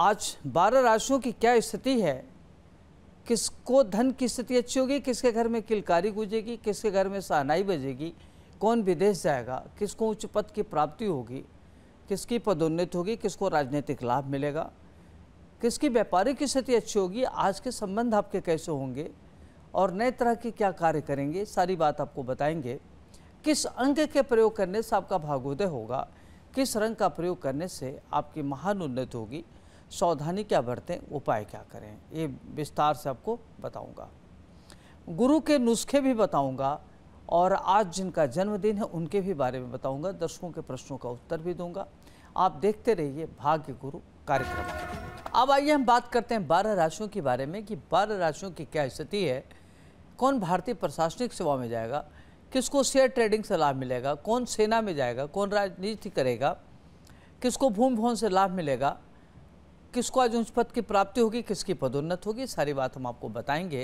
आज बारह राशियों की क्या स्थिति है किसको धन की स्थिति अच्छी होगी किसके घर में किलकारी गुजेगी किसके घर में सहनाई बजेगी कौन विदेश जाएगा किसको उच्च पद की प्राप्ति होगी किसकी पदोन्नति होगी किसको राजनीतिक लाभ मिलेगा किसकी व्यापारिक स्थिति अच्छी होगी आज के संबंध आपके कैसे होंगे और नए तरह के क्या कार्य करेंगे सारी बात आपको बताएंगे किस अंग के प्रयोग करने से आपका भागोदय होगा किस रंग का प्रयोग करने से आपकी महान उन्नति होगी सावधानी क्या बरतें उपाय क्या करें ये विस्तार से आपको बताऊंगा गुरु के नुस्खे भी बताऊंगा और आज जिनका जन्मदिन है उनके भी बारे में बताऊंगा दर्शकों के प्रश्नों का उत्तर भी दूंगा आप देखते रहिए भाग्य गुरु कार्यक्रम अब आइए हम बात करते हैं बारह राशियों के बारे में कि बारह राशियों की क्या स्थिति है कौन भारतीय प्रशासनिक सेवा में जाएगा किसको शेयर ट्रेडिंग से लाभ मिलेगा कौन सेना में जाएगा कौन राजनीति करेगा किसको भूमि भवन से लाभ मिलेगा किसको आज उच्च पद की प्राप्ति होगी किसकी पदोन्नत होगी सारी बात हम आपको बताएंगे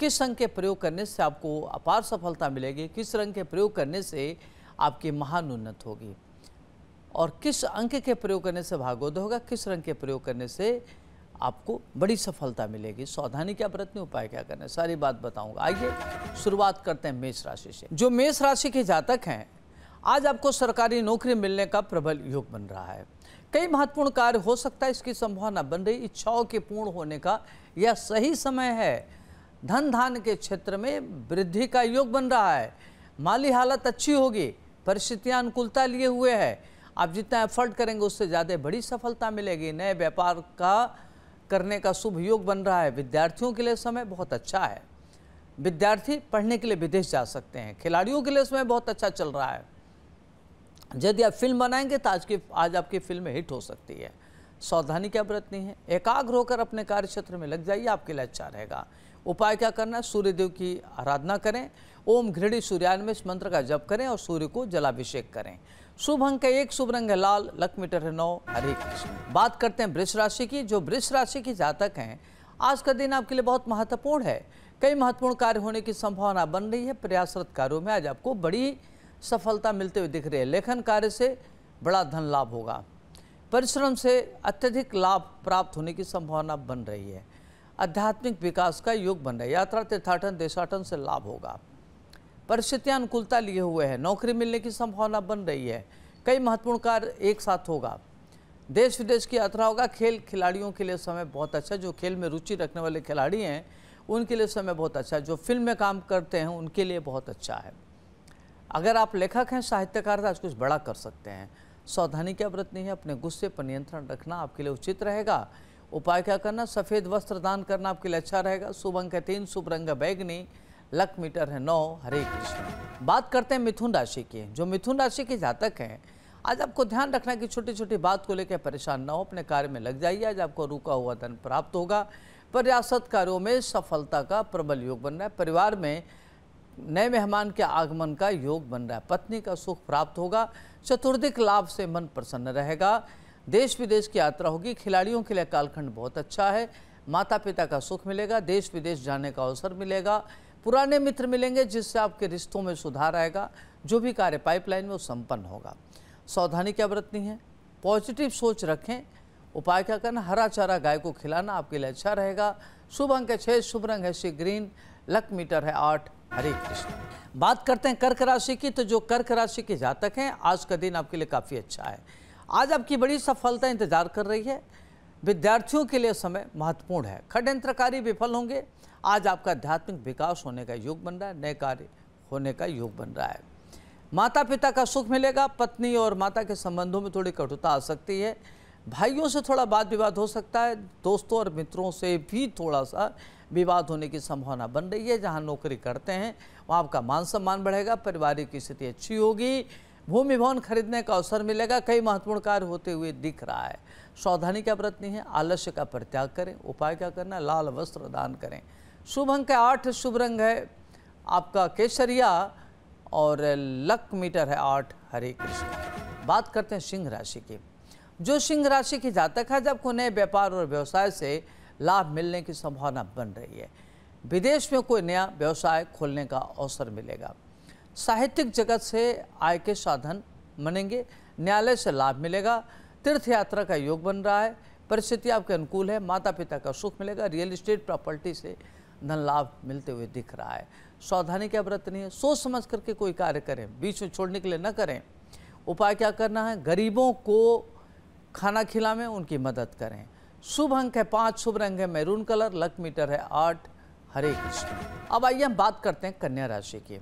किस रंग के प्रयोग करने से आपको अपार सफलता मिलेगी किस रंग के प्रयोग करने से आपकी महान उन्नत होगी और किस अंक के प्रयोग करने से भागोद होगा किस रंग के प्रयोग करने से आपको बड़ी सफलता मिलेगी सावधानी क्या बरतने उपाय क्या करना है सारी बात बताऊंगा आइए शुरुआत करते हैं मेष राशि से जो मेष राशि के जातक हैं आज आपको सरकारी नौकरी मिलने का प्रबल योग बन रहा है कई महत्वपूर्ण कार्य हो सकता है इसकी संभावना बन रही इच्छाओं के पूर्ण होने का यह सही समय है धन धान के क्षेत्र में वृद्धि का योग बन रहा है माली हालत अच्छी होगी परिस्थितियाँ अनुकूलता लिए हुए है आप जितना एफर्ट करेंगे उससे ज़्यादा बड़ी सफलता मिलेगी नए व्यापार का करने का शुभ योग बन रहा है विद्यार्थियों के लिए समय बहुत अच्छा है विद्यार्थी पढ़ने के लिए विदेश जा सकते हैं खिलाड़ियों के लिए समय बहुत अच्छा चल रहा है यदि आप फिल्म बनाएंगे तो आज की आज आपकी फिल्म हिट हो सकती है सावधानी क्या बरतनी है एकाग्र होकर अपने कार्य क्षेत्र में लग जाइए आपके लिए अच्छा रहेगा उपाय क्या करना है सूर्यदेव की आराधना करें ओम घृणी सूर्यान में इस मंत्र का जप करें और सूर्य को जलाभिषेक करें शुभ अंक एक शुभ रंग है लाल लक मीटर है नौ हरे कृष्ण बात करते हैं वृक्ष राशि की जो वृक्ष राशि की जातक हैं आज का दिन आपके लिए बहुत महत्वपूर्ण है कई महत्वपूर्ण कार्य होने की संभावना बन रही है प्रयासरत कार्यों में आज आपको बड़ी सफलता मिलते हुए दिख रही है लेखन कार्य से बड़ा धन लाभ होगा परिश्रम से अत्यधिक लाभ प्राप्त होने की संभावना बन रही है आध्यात्मिक विकास का योग बन रहा है यात्रा तीर्थाटन देशाटन से लाभ होगा परिस्थितियाँ अनुकूलता लिए हुए हैं नौकरी मिलने की संभावना बन रही है कई महत्वपूर्ण कार्य एक साथ होगा देश विदेश की यात्रा होगा खेल खिलाड़ियों के लिए समय बहुत अच्छा जो खेल में रुचि रखने वाले खिलाड़ी हैं उनके लिए समय बहुत अच्छा है जो फिल्म में काम करते हैं उनके लिए बहुत अच्छा है अगर आप लेखक हैं साहित्यकार तो आज कुछ बड़ा कर सकते हैं सावधानी क्या बरतनी है अपने गुस्से पर नियंत्रण रखना आपके लिए उचित रहेगा उपाय क्या करना सफ़ेद वस्त्र दान करना आपके लिए अच्छा रहेगा शुभ अंक है तीन शुभ रंग बैगनी लक मीटर है नौ हरे कृष्ण बात करते हैं मिथुन राशि की जो मिथुन राशि के जातक हैं आज आपको ध्यान रखना कि छोटी छोटी बात को लेकर परेशान ना हो अपने कार्य में लग जाइए आज आपको रुका हुआ धन प्राप्त होगा पर रियासत कार्यों में सफलता का प्रबल योग बन रहा है परिवार में नए मेहमान के आगमन का योग बन रहा है पत्नी का सुख प्राप्त होगा चतुर्दिक लाभ से मन प्रसन्न रहेगा देश विदेश की यात्रा होगी खिलाड़ियों के लिए कालखंड बहुत अच्छा है माता पिता का सुख मिलेगा देश विदेश जाने का अवसर मिलेगा पुराने मित्र मिलेंगे जिससे आपके रिश्तों में सुधार आएगा जो भी कार्य पाइपलाइन में वो संपन्न होगा सावधानी क्या बरतनी है पॉजिटिव सोच रखें उपाय क्या करना हरा चारा गाय को खिलाना आपके लिए अच्छा रहेगा शुभ अंक है छः शुभ रंग है सी ग्रीन लक मीटर है आठ हरे कृष्ण बात करते हैं कर्क राशि की तो जो कर्क राशि के जातक हैं आज का दिन आपके लिए काफ़ी अच्छा है आज आपकी बड़ी सफलता इंतजार कर रही है विद्यार्थियों के लिए समय महत्वपूर्ण है खडयंत्रकारी विफल होंगे आज आपका आध्यात्मिक विकास होने का योग बन रहा है नए कार्य होने का योग बन रहा है माता पिता का सुख मिलेगा पत्नी और माता के संबंधों में थोड़ी कटुता आ सकती है भाइयों से थोड़ा वाद विवाद हो सकता है दोस्तों और मित्रों से भी थोड़ा सा विवाद होने की संभावना बन रही है जहाँ नौकरी करते हैं वहाँ आपका मान सम्मान बढ़ेगा पारिवारिक स्थिति अच्छी होगी भूमि भवन खरीदने का अवसर मिलेगा कई महत्वपूर्ण कार्य होते हुए दिख रहा है सावधानी का व्रत है आलस्य का परित्याग करें उपाय क्या करना है लाल वस्त्र दान करें शुभ अंक है आठ शुभ रंग है आपका केसरिया और लक मीटर है आठ हरे कृष्ण बात करते हैं सिंह राशि की जो सिंह राशि की जातक है जब नए व्यापार और व्यवसाय से लाभ मिलने की संभावना बन रही है विदेश में कोई नया व्यवसाय खोलने का अवसर मिलेगा साहित्यिक जगत से आय के साधन बनेंगे न्यायालय से लाभ मिलेगा तीर्थ यात्रा का योग बन रहा है परिस्थिति आपके अनुकूल है माता पिता का सुख मिलेगा रियल इस्टेट प्रॉपर्टी से धन लाभ मिलते हुए दिख रहा है सावधानी क्या बरतनी है सोच समझ करके कोई कार्य करें बीच में छोड़ने के लिए न करें उपाय क्या करना है गरीबों को खाना खिलावें उनकी मदद करें शुभ अंक है पाँच शुभ रंग है मैरून कलर लक मीटर है आठ हरे कृष्ण अब आइए हम बात करते हैं कन्या राशि की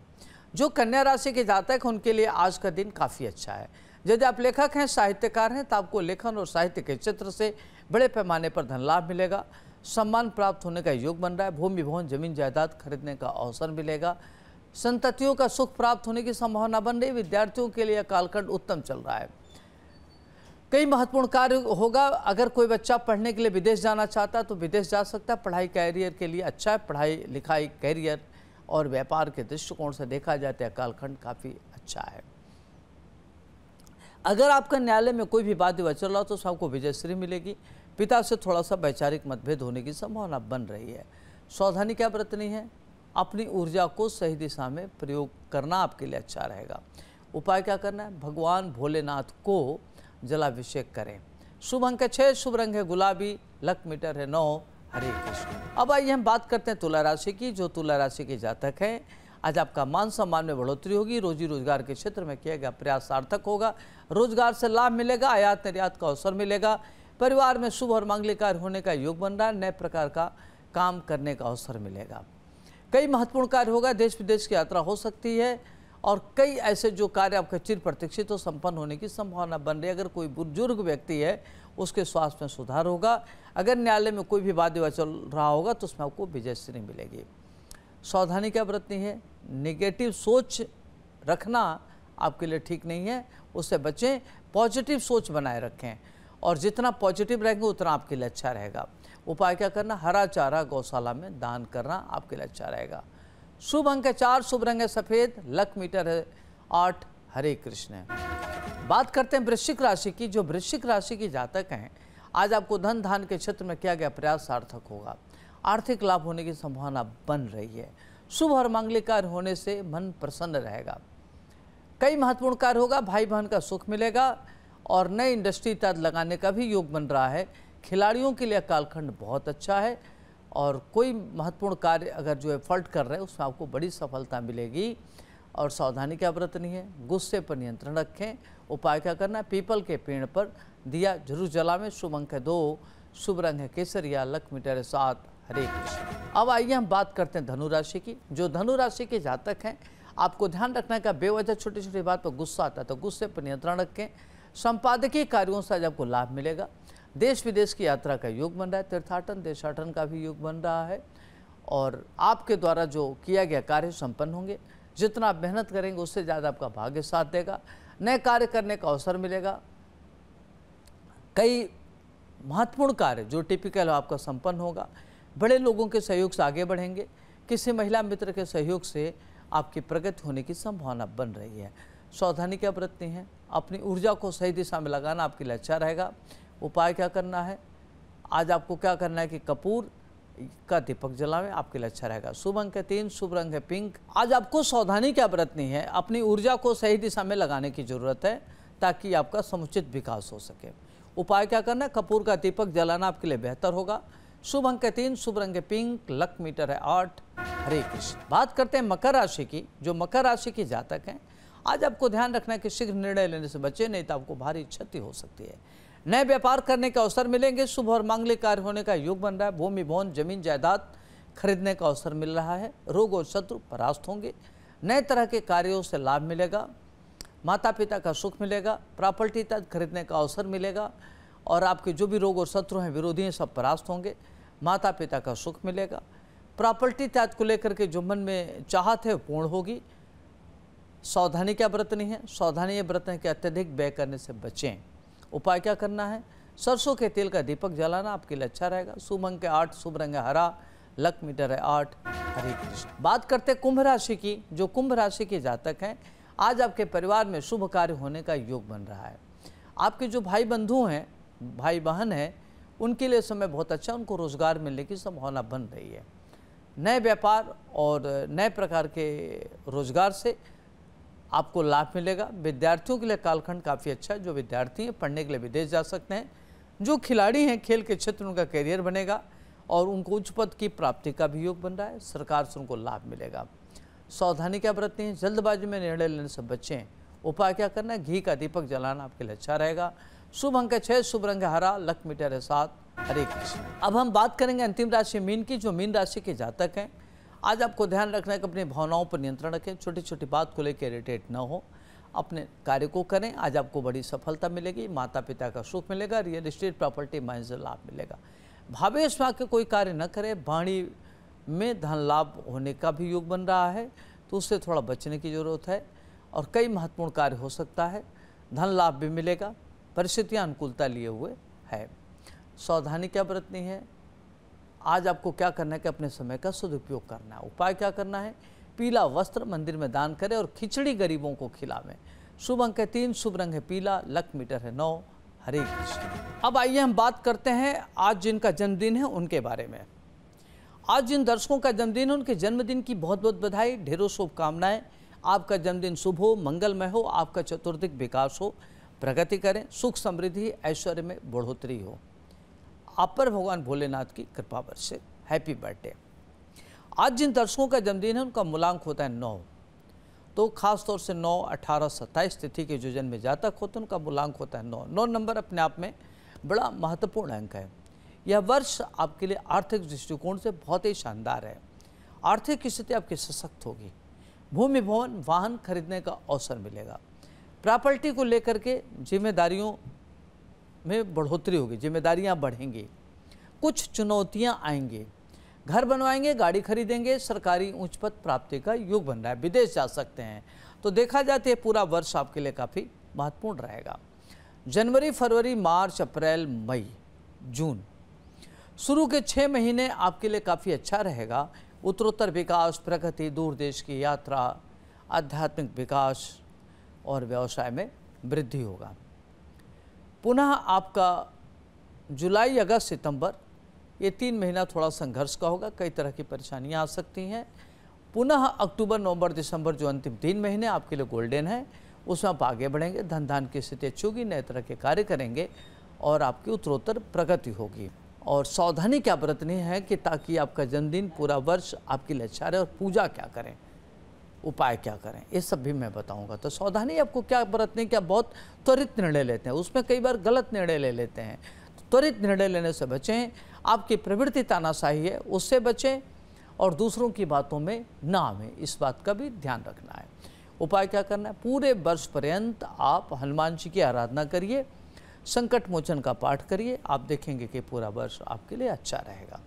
जो कन्या राशि के जातक उनके लिए आज का दिन काफ़ी अच्छा है यदि आप लेखक हैं साहित्यकार हैं तो आपको लेखन और साहित्य के क्षेत्र से बड़े पैमाने पर धन लाभ मिलेगा सम्मान प्राप्त होने का योग बन रहा है भूमि भवन जमीन जायदाद खरीदने का अवसर मिलेगा संततियों का सुख प्राप्त होने की संभावना बन रही विद्यार्थियों के लिए कालखंड उत्तम चल रहा है कई महत्वपूर्ण कार्य होगा अगर कोई बच्चा पढ़ने के लिए विदेश जाना चाहता है तो विदेश जा सकता है पढ़ाई कैरियर के लिए अच्छा है पढ़ाई लिखाई कैरियर और व्यापार के दृष्टिकोण से देखा जाए तो कालखंड काफ़ी अच्छा है अगर आपका न्यायालय में कोई भी वाद विवाद चल रहा तो सबको विजयश्री मिलेगी पिता से थोड़ा सा वैचारिक मतभेद होने की संभावना बन रही है सावधानी क्या बरतनी है अपनी ऊर्जा को सही दिशा में प्रयोग करना आपके लिए अच्छा रहेगा उपाय क्या करना है भगवान भोलेनाथ को जलाभिषेक करें शुभ अंक है छः शुभ रंग है गुलाबी लक मीटर है नौ हरे कृष्ण अब आइए हम बात करते हैं तुला राशि की जो तुला राशि के जातक हैं आज आपका मान सम्मान में बढ़ोतरी होगी रोजी रोजगार के क्षेत्र में किया गया प्रयास सार्थक होगा रोजगार से लाभ मिलेगा आयात निर्यात का अवसर मिलेगा परिवार में शुभ और मांगलिक कार्य होने का योग बन रहा है नए प्रकार का काम करने का अवसर मिलेगा कई महत्वपूर्ण कार्य होगा देश विदेश की यात्रा हो सकती है और कई ऐसे जो कार्य आपके चिर प्रतीक्षित हो संपन्न होने की संभावना बन रही है अगर कोई बुजुर्ग व्यक्ति है उसके स्वास्थ्य में सुधार होगा अगर न्यायालय में कोई भी वाद विवाद चल रहा होगा तो उसमें आपको विजयश्री मिलेगी सावधानी क्या बरतनी है निगेटिव सोच रखना आपके लिए ठीक नहीं है उससे बचें पॉजिटिव सोच बनाए रखें और जितना पॉजिटिव रहेंगे उतना आपके लिए अच्छा रहेगा उपाय क्या करना हरा चारा गौशाला में दान करना आपके लिए अच्छा रहेगा शुभ अंक है चार शुभ रंग है सफ़ेद लक मीटर है आठ हरे कृष्ण है बात करते हैं वृश्चिक राशि की जो वृश्चिक राशि की जातक हैं आज आपको धन धान के क्षेत्र में किया गया प्रयास सार्थक होगा आर्थिक लाभ होने की संभावना बन रही है शुभ और मांगलिक कार्य होने से मन प्रसन्न रहेगा कई महत्वपूर्ण कार्य होगा भाई बहन का सुख मिलेगा और नई इंडस्ट्री तद लगाने का भी योग बन रहा है खिलाड़ियों के लिए कालखंड बहुत अच्छा है और कोई महत्वपूर्ण कार्य अगर जो है फॉल्ट कर रहे हैं उसमें आपको बड़ी सफलता मिलेगी और सावधानी क्या बरतनी है गुस्से पर नियंत्रण रखें उपाय क्या करना है पीपल के पेड़ पर दिया जरूर जलावें शुभ अंक है दो शुभ रंग है केसरिया लक्ष्मी टेरे सात हरे कृष्ण अब आइए हम बात करते हैं धनुराशि की जो धनुराशि के जातक हैं आपको ध्यान रखना का बेवजह छोटी छोटी बात पर गुस्सा आता है तो गुस्से पर नियंत्रण रखें संपादकीय कार्यों से आज आपको लाभ मिलेगा देश विदेश की यात्रा का योग बन रहा है तीर्थाटन देशाटन का भी योग बन रहा है और आपके द्वारा जो किया गया कार्य संपन्न होंगे जितना आप मेहनत करेंगे उससे ज़्यादा आपका भाग्य साथ देगा नए कार्य करने का अवसर मिलेगा कई महत्वपूर्ण कार्य जो टिपिकल आपका संपन्न होगा बड़े लोगों के सहयोग से आगे बढ़ेंगे किसी महिला मित्र के सहयोग से आपकी प्रगति होने की संभावना बन रही है सावधानी क्या बरतनी है अपनी ऊर्जा को सही दिशा में लगाना आपके लिए अच्छा रहेगा उपाय क्या करना है आज आपको क्या करना है कि कपूर का दीपक जलावें आपके लिए अच्छा रहेगा शुभ अंक है तीन शुभ रंग है पिंक आज आपको सावधानी क्या बरतनी है अपनी ऊर्जा को सही दिशा में लगाने की ज़रूरत है ताकि आपका समुचित विकास हो सके उपाय क्या करना है कपूर का दीपक जलाना आपके लिए बेहतर होगा शुभ अंक है तीन शुभ रंग है पिंक लक मीटर है आठ हरे कृष्ण बात करते हैं मकर राशि की जो मकर राशि की जातक हैं आज आपको ध्यान रखना है कि शीघ्र निर्णय लेने से बचे नहीं तो आपको भारी क्षति हो सकती है नए व्यापार करने के अवसर मिलेंगे शुभ और मांगलिक कार्य होने का योग बन रहा है भूमि भवन जमीन जायदाद खरीदने का अवसर मिल रहा है रोग और शत्रु परास्त होंगे नए तरह के कार्यों से लाभ मिलेगा माता पिता का सुख मिलेगा प्रॉपर्टी तक खरीदने का अवसर मिलेगा और आपके जो भी रोग और शत्रु हैं विरोधी हैं सब परास्त होंगे माता पिता का सुख मिलेगा प्रॉपर्टी त्याग को लेकर के जो मन में चाहत है पूर्ण होगी सावधानी क्या बरतनी है सावधानी ये बरतने कि अत्यधिक व्यय करने से बचें उपाय क्या करना है सरसों के तेल का दीपक जलाना आपके लिए अच्छा रहेगा शुभ अंक आठ शुभ रंग हरा लक मीटर है आठ हरे कृष्ण बात करते कुंभ राशि की जो कुंभ राशि के जातक हैं आज आपके परिवार में शुभ कार्य होने का योग बन रहा है आपके जो भाई बंधु हैं भाई बहन हैं उनके लिए समय बहुत अच्छा उनको रोजगार मिलने की संभावना बन रही है नए व्यापार और नए प्रकार के रोजगार से आपको लाभ मिलेगा विद्यार्थियों के लिए कालखंड काफ़ी अच्छा है जो विद्यार्थी हैं पढ़ने के लिए विदेश जा सकते हैं जो खिलाड़ी हैं खेल के क्षेत्र उनका करियर बनेगा और उनको उच्च पद की प्राप्ति का भी योग बन रहा है सरकार से उनको लाभ मिलेगा सावधानी क्या बरतनी है जल्दबाजी में निर्णय लेने से बचें उपाय क्या करना है घी का दीपक जलाना आपके लिए अच्छा रहेगा शुभ अंक छः शुभ रंग हरा लक मीटर है सात हरे कृष्ण अब हम बात करेंगे अंतिम राशि मीन की जो मीन राशि के जातक हैं आज आपको ध्यान रखना है कि अपनी भावनाओं पर नियंत्रण रखें छोटी छोटी बात को लेकर इरिटेट ना हो अपने कार्य को करें आज आपको बड़ी सफलता मिलेगी माता पिता का सुख मिलेगा रियल इस्टेट प्रॉपर्टी माइंस लाभ मिलेगा भावेश वाक्य कोई कार्य न करें वाणी में धन लाभ होने का भी योग बन रहा है तो उससे थोड़ा बचने की ज़रूरत है और कई महत्वपूर्ण कार्य हो सकता है धन लाभ भी मिलेगा परिस्थितियाँ अनुकूलता लिए हुए है सावधानी क्या बरतनी है आज आपको क्या करना है कि अपने समय का सदुपयोग करना है उपाय क्या करना है पीला वस्त्र मंदिर में दान करें और खिचड़ी गरीबों को खिलावें शुभ अंक है तीन शुभ रंग है पीला लक मीटर है नौ हरे कृष्ण अब आइए हम बात करते हैं आज जिनका जन्मदिन है उनके बारे में आज जिन दर्शकों का जन्मदिन है उनके जन्मदिन की बहुत बहुत बधाई ढेरों शुभकामनाएं आपका जन्मदिन शुभ हो मंगलमय हो आपका चतुर्दिक विकास हो प्रगति करें सुख समृद्धि ऐश्वर्य में बढ़ोतरी हो आप पर भगवान भोलेनाथ की कृपा पर से हैप्पी बर्थडे आज जिन दर्शकों का जन्मदिन है उनका मूलांक होता है नौ तो खास तौर से नौ अठारह सत्ताईस तिथि के जो जन्म जातक होते हैं उनका मूलांक होता है नौ नौ नंबर अपने आप में बड़ा महत्वपूर्ण अंक है यह वर्ष आपके लिए आर्थिक दृष्टिकोण से बहुत ही शानदार है आर्थिक स्थिति आपकी सशक्त होगी भूमि भवन वाहन खरीदने का अवसर मिलेगा प्रॉपर्टी को लेकर के जिम्मेदारियों में बढ़ोतरी होगी जिम्मेदारियाँ बढ़ेंगी कुछ चुनौतियाँ आएंगी घर बनवाएंगे गाड़ी खरीदेंगे सरकारी उच्च पद प्राप्ति का युग बन रहा है विदेश जा सकते हैं तो देखा जाते तो है पूरा वर्ष आपके लिए काफ़ी महत्वपूर्ण रहेगा जनवरी फरवरी मार्च अप्रैल मई जून शुरू के छः महीने आपके लिए काफ़ी अच्छा रहेगा उत्तरोत्तर विकास प्रगति दूर देश की यात्रा आध्यात्मिक विकास और व्यवसाय में वृद्धि होगा पुनः आपका जुलाई अगस्त सितंबर ये तीन महीना थोड़ा संघर्ष का होगा कई तरह की परेशानियां आ सकती हैं पुनः अक्टूबर नवंबर दिसंबर जो अंतिम तीन महीने आपके लिए गोल्डन है उसमें आप आगे बढ़ेंगे धन धान की स्थिति अच्छी होगी नए तरह के कार्य करेंगे और आपकी उत्तरोत्तर प्रगति होगी और सावधानी क्या बरतनी है कि ताकि आपका जन्मदिन पूरा वर्ष आपके लिए अच्छा रहे और पूजा क्या करें उपाय क्या करें ये सब भी मैं बताऊंगा तो सावधानी आपको क्या बरतने क्या बहुत त्वरित निर्णय लेते हैं उसमें कई बार गलत निर्णय ले लेते हैं तो त्वरित निर्णय लेने से बचें आपकी प्रवृत्ति तानाशाही है उससे बचें और दूसरों की बातों में ना आवें इस बात का भी ध्यान रखना है उपाय क्या करना है पूरे वर्ष पर्यंत आप हनुमान जी की आराधना करिए संकट मोचन का पाठ करिए आप देखेंगे कि पूरा वर्ष आपके लिए अच्छा रहेगा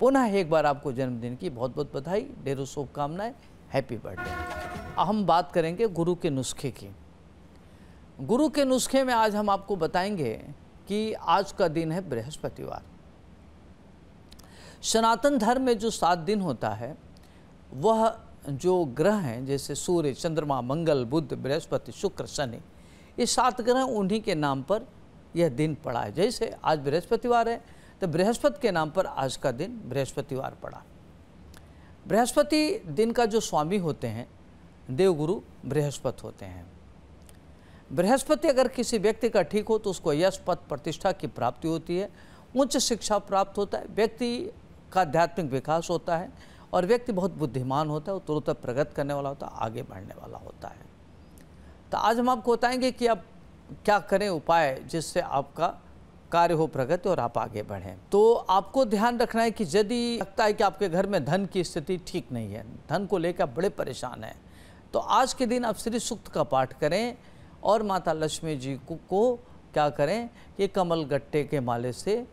पुनः एक बार आपको जन्मदिन की बहुत बहुत बधाई ढेरों शुभकामनाएं हैप्पी बर्थडे अब हम बात करेंगे गुरु के नुस्खे की गुरु के नुस्खे में आज हम आपको बताएंगे कि आज का दिन है बृहस्पतिवार सनातन धर्म में जो सात दिन होता है वह जो ग्रह हैं जैसे सूर्य चंद्रमा मंगल बुध बृहस्पति शुक्र शनि ये सात ग्रह उन्हीं के नाम पर यह दिन पड़ा है जैसे आज बृहस्पतिवार है तो बृहस्पति के नाम पर आज का दिन बृहस्पतिवार पड़ा बृहस्पति दिन का जो स्वामी होते हैं देवगुरु बृहस्पति होते हैं बृहस्पति अगर किसी व्यक्ति का ठीक हो तो उसको यश पद प्रतिष्ठा की प्राप्ति होती है उच्च शिक्षा प्राप्त होता है व्यक्ति का आध्यात्मिक विकास होता है और व्यक्ति बहुत बुद्धिमान होता है तुरंत प्रगत करने वाला होता है आगे बढ़ने वाला होता है तो आज हम आपको बताएंगे कि आप क्या करें उपाय जिससे आपका कार्य हो प्रगति और आप आगे बढ़ें तो आपको ध्यान रखना है कि यदि लगता है कि आपके घर में धन की स्थिति ठीक नहीं है धन को लेकर आप बड़े परेशान हैं तो आज के दिन आप श्री सूक्त का पाठ करें और माता लक्ष्मी जी को, को क्या करें कि कमल गट्टे के माले से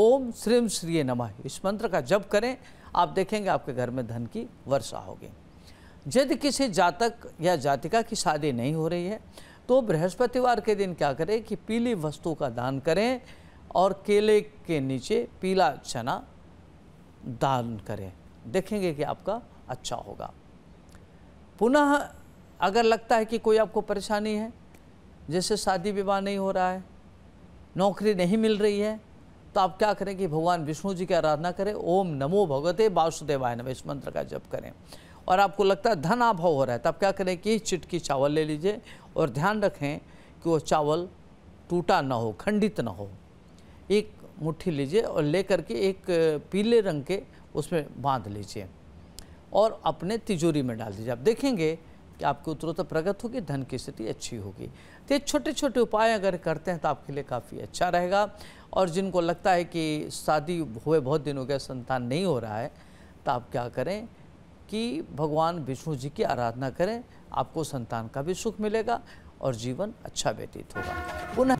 ओम श्रीम श्री नमः इस मंत्र का जप करें आप देखेंगे आपके घर में धन की वर्षा होगी यदि किसी जातक या जातिका की शादी नहीं हो रही है तो बृहस्पतिवार के दिन क्या करें कि पीली वस्तु का दान करें और केले के नीचे पीला चना दान करें देखेंगे कि आपका अच्छा होगा पुनः अगर लगता है कि कोई आपको परेशानी है जैसे शादी विवाह नहीं हो रहा है नौकरी नहीं मिल रही है तो आप क्या करें कि भगवान विष्णु जी की आराधना करें ओम नमो भगवते वासुदेवाय नम इस मंत्र का जप करें और आपको लगता है धन अभाव हो रहा है तब क्या करें कि चिटकी चावल ले लीजिए और ध्यान रखें कि वो चावल टूटा ना हो खंडित ना हो एक मुट्ठी लीजिए और ले करके एक पीले रंग के उसमें बांध लीजिए और अपने तिजोरी में डाल दीजिए आप देखेंगे कि आपकी उत्तरोत्तर प्रगत होगी धन की स्थिति अच्छी होगी तो ये छोटे छोटे उपाय अगर करते हैं तो आपके लिए काफ़ी अच्छा रहेगा और जिनको लगता है कि शादी हुए बहुत दिन हो गया संतान नहीं हो रहा है तो आप क्या करें कि भगवान विष्णु जी की आराधना करें आपको संतान का भी सुख मिलेगा और जीवन अच्छा व्यतीत होगा पुनः